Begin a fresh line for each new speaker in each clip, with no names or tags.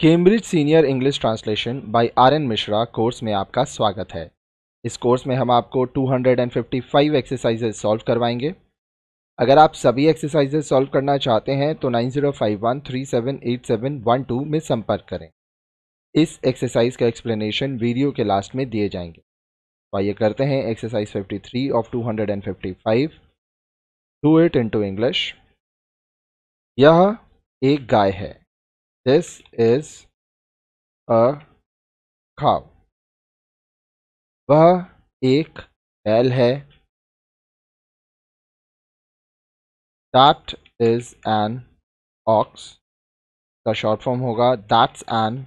Cambridge senior English translation by R N Mishra course में आपका स्वागत है इस कोर्स में हम आपको 255 एक्सरसाइजेस सॉल्व करवाएंगे अगर आप सभी एक्सरसाइजेस सॉल्व करना चाहते हैं तो 9051378712 में संपर्क करें इस एक्सरसाइज का एक्सप्लेनेशन वीडियो के लास्ट में दिए जाएंगे तो आइए करते हैं exercise 53 of 255 do it into English यह एक गाय है This
is a cow. वह एक बैल है that is an ox का शॉर्ट फॉर्म होगा that's an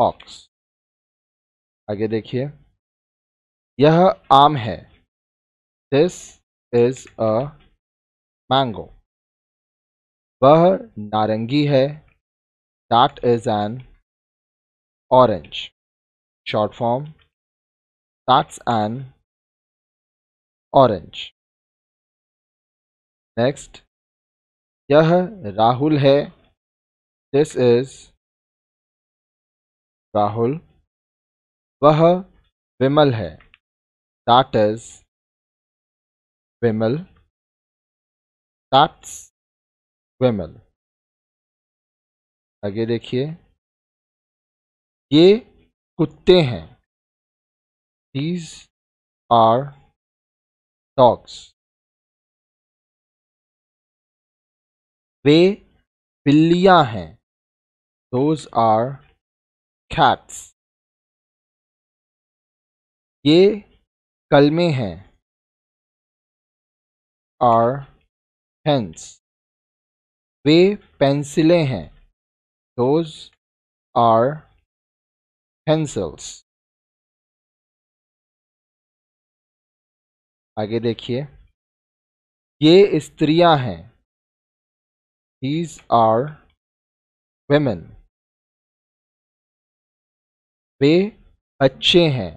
ऑक्स आगे देखिए यह आम है दिस इज a mango वह नारंगी है That is an orange. Short form. That's an orange. Next. यह राहुल है दिस इज राहुल वह विमल है that is Vimal that's Vimal आगे देखिए ये कुत्ते हैं दीज आर डॉग्स वे बिल्लियां हैं दोज आर कैट्स ये कलमे हैं आर पेंस वे पेंसिलें हैं those are pencils आगे देखिए ये स्त्रियां हैं दीज आर वेमेन वे बच्चे हैं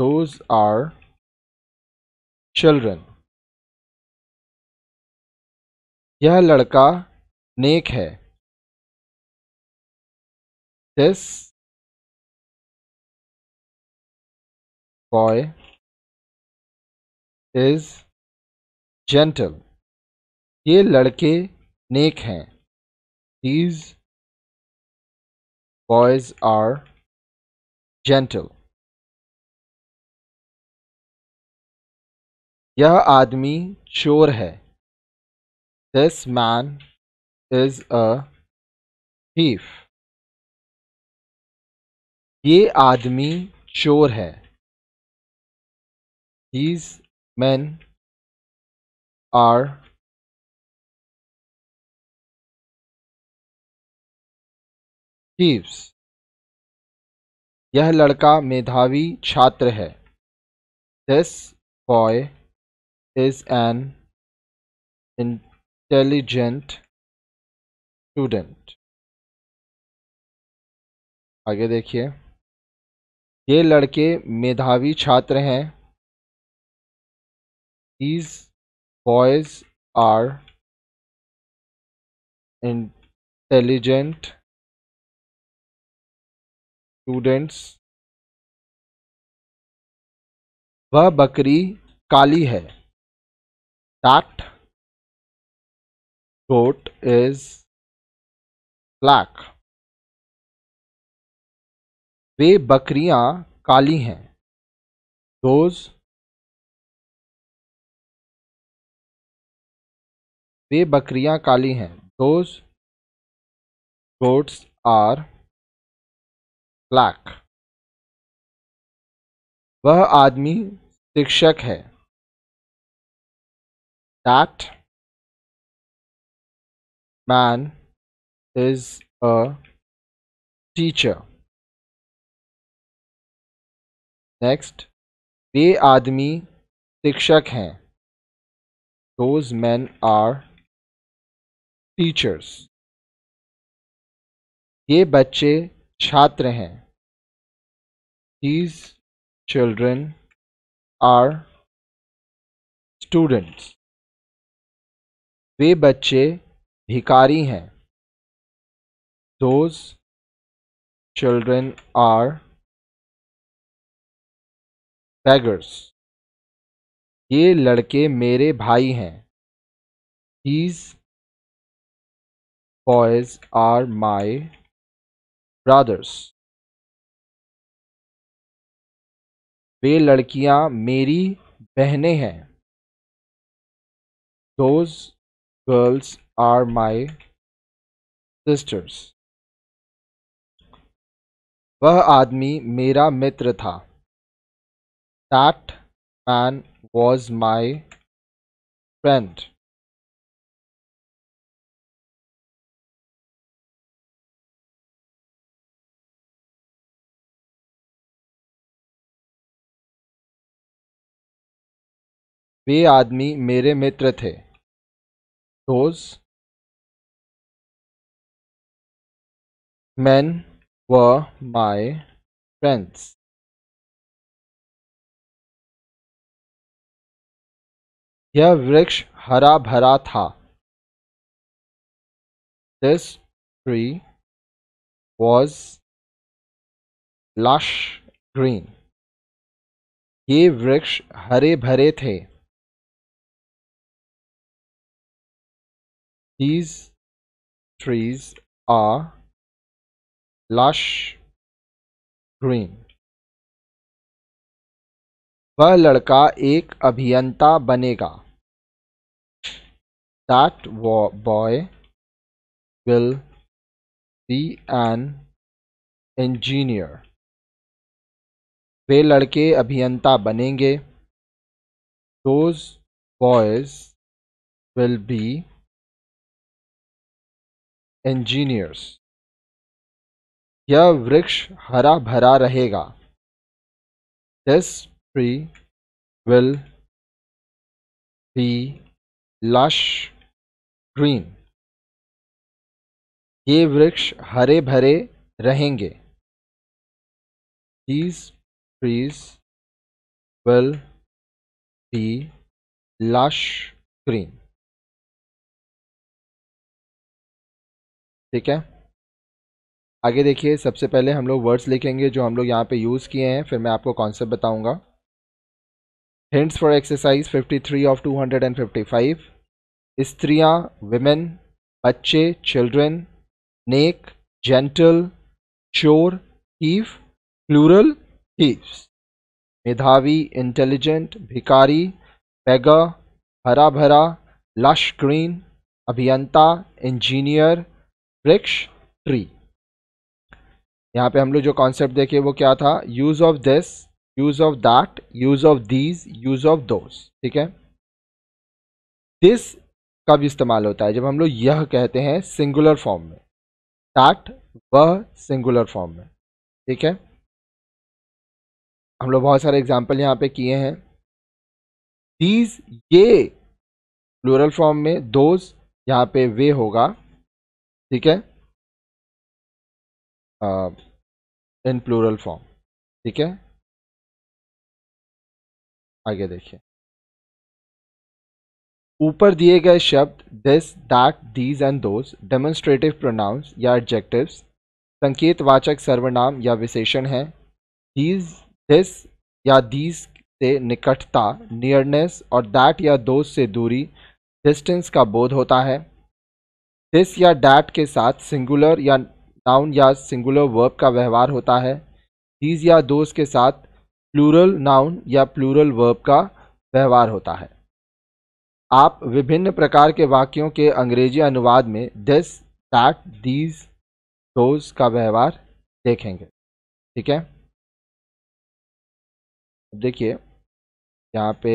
दोज आर चिल्ड्रन यह लड़का नेक है this boy is gentle ye ladke nek hain these boys are gentle यह आदमी चोर है this man is a thief ये आदमी चोर है हीज मैन आर थीव्स यह लड़का मेधावी छात्र है this boy is an intelligent student आगे देखिए ये लड़के मेधावी छात्र हैं these boys are intelligent students वह बकरी काली है डाट गोट इज ब्लैक वे बकरियां काली हैं दोज वे बकरियां काली हैं दोज गोट्स आर ब्लैक वह आदमी शिक्षक है that man is a teacher next वे आदमी शिक्षक हैं दोज मैन आर टीचर्स ये बच्चे छात्र हैं दीज चिल्ड्रन आर स्टूडेंट्स वे बच्चे भिकारी हैं दोज चिल्ड्रन आर beggars ये लड़के मेरे भाई हैं These boys are my brothers. वे लड़कियां मेरी बहनें हैं Those girls are my sisters. वह आदमी मेरा मित्र था that man was my friend वे आदमी मेरे मित्र थे दोज मैन व माई फ्रेंड्स यह वृक्ष हरा भरा था this tree was lush green ये वृक्ष हरे भरे थे these trees are lush green वह लड़का एक अभियंता बनेगा that boy will be an engineer वे लड़के अभियंता बनेंगे those boys will be engineers यह वृक्ष हरा भरा रहेगा this tree will be lush green. ये वृक्ष हरे भरे रहेंगे These trees will be lush green.
ठीक है आगे देखिए सबसे पहले हम लोग वर्ड्स लिखेंगे जो हम लोग यहाँ पे यूज़ किए हैं फिर मैं आपको कॉन्सेप्ट बताऊंगा हिंट्स फॉर एक्सरसाइज 53 ऑफ 255 स्त्रियां विमेन बच्चे चिल्ड्रन नेक जेंटल चोर हीव प्लूरल हीव्स मेधावी इंटेलिजेंट भिकारी पैगा हरा भरा लश ग्रीन अभियंता इंजीनियर वृक्ष ट्री यहाँ पे हम लोग जो कॉन्सेप्ट देखे वो क्या था use of this use of that use of these use of those ठीक है दिस कब इस्तेमाल होता है जब हम लोग यह कहते हैं सिंगुलर फॉर्म में दैट वह सिंगुलर फॉर्म में ठीक है हम लोग बहुत सारे
एग्जाम्पल यहाँ पे किए हैं दीज ये प्लूरल फॉर्म में दोज यहाँ पे वे होगा ठीक है इन प्लूरल फॉर्म ठीक है
आगे देखिए ऊपर दिए गए शब्द this that these and those demonstrative pronouns या एडजेक्टिव्स संकेतवाचक सर्वनाम या विशेषण हैं दीज दिस या दीज से निकटता नियरनेस और दैट या दोज से दूरी डिस्टेंस का बोध होता है दिस या डैट के साथ सिंगुलर या नाउन या सिंगुलर वर्ब का व्यवहार होता है दीज या दोज के साथ प्लूरल नाउन या प्लूरल वर्ब का व्यवहार होता है आप विभिन्न प्रकार के वाक्यों के अंग्रेजी अनुवाद में दिस दैट दीज दोज का व्यवहार देखेंगे ठीक है
देखिए यहाँ पे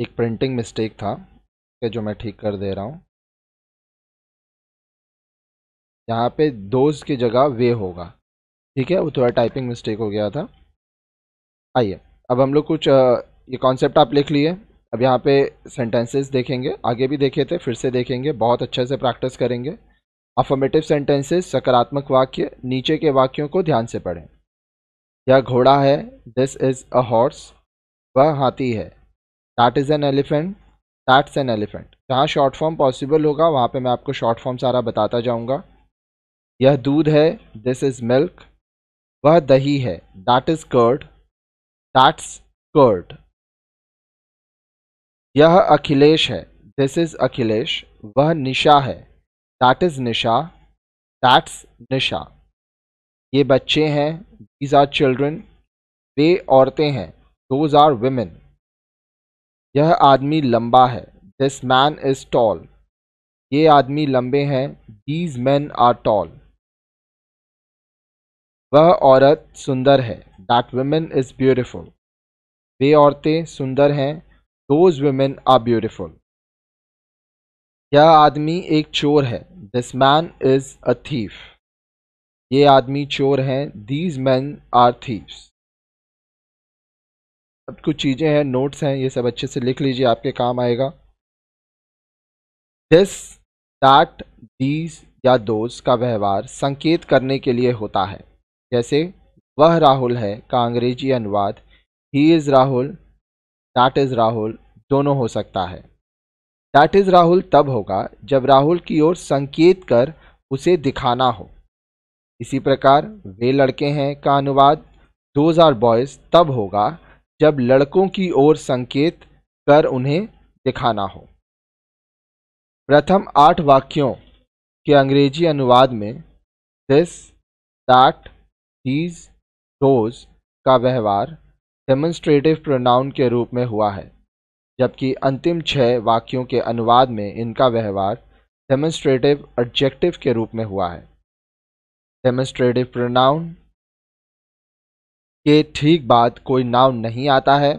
एक प्रिंटिंग मिस्टेक था जो मैं ठीक कर दे रहा हूँ
यहाँ पे दोज की जगह वे होगा ठीक है वो थोड़ा टाइपिंग मिस्टेक हो गया था आइए अब हम लोग कुछ ये कॉन्सेप्ट आप लिख लिए अब यहाँ पे सेंटेंसेस देखेंगे आगे भी देखे थे फिर से देखेंगे बहुत अच्छे से प्रैक्टिस करेंगे अफर्मेटिव सेंटेंसेस सकारात्मक वाक्य नीचे के वाक्यों को ध्यान से पढ़ें यह घोड़ा है दिस इज़ अ हॉर्स वह हाथी है that is an elephant that's an elephant जहाँ शॉर्ट फॉर्म पॉसिबल होगा वहाँ पे मैं आपको शॉर्ट फॉर्म सारा बताता जाऊँगा यह दूध है दिस इज मिल्क वह दही है that is curd that's curd यह अखिलेश है दिस इज अखिलेश वह निशा है that is Nisha that's Nisha ये बच्चे हैं दीज आर चिल्ड्रन वे औरतें हैं दोज आर वेमेन यह आदमी लंबा है दिस मैन इज टॉल ये आदमी लंबे हैं दीज मैन आर टॉल वह औरत सुंदर है दैट वुमेन इज़ ब्यूटिफुल वे औरतें सुंदर हैं दोज वुमेन आर ब्यूटिफुल यह आदमी एक चोर है this man is a thief ये आदमी चोर हैं दीज मैन आर थीव्स सब कुछ चीज़ें हैं नोट्स हैं ये सब अच्छे से लिख लीजिए आपके काम आएगा दिस दैट दीज या दोज का व्यवहार संकेत करने के लिए होता है जैसे वह राहुल है का अंग्रेजी अनुवाद he is Rahul that is Rahul दोनों हो सकता है दैट इज़ राहुल तब होगा जब राहुल की ओर संकेत कर उसे दिखाना हो इसी प्रकार वे लड़के हैं का अनुवाद दोज आर बॉयज़ तब होगा जब लड़कों की ओर संकेत कर उन्हें दिखाना हो प्रथम आठ वाक्यों के अंग्रेजी अनुवाद में दिस दैट दीज दोज का व्यवहार डेमोन्स्ट्रेटिव प्रोनाउन के रूप में हुआ है जबकि अंतिम छह वाक्यों के अनुवाद में इनका व्यवहार डेमोन्स्ट्रेटिव एडजेक्टिव के रूप में हुआ है डेमोन्स्ट्रेटिव प्रोनाउन के ठीक बाद कोई नाउन नहीं आता है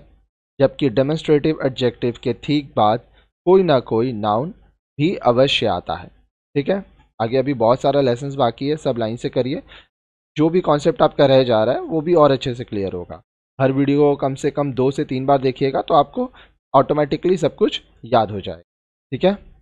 जबकि डेमोन्स्ट्रेटिव एडजेक्टिव के ठीक बाद कोई ना कोई नाउन भी अवश्य आता है ठीक है आगे अभी बहुत सारा लेसन बाकी है सब लाइन से करिए जो भी कॉन्सेप्ट आपका रह जा रहा है वो भी और अच्छे से क्लियर होगा हर वीडियो को कम से कम दो से तीन बार देखिएगा तो आपको ऑटोमेटिकली सब कुछ याद हो जाएगा ठीक है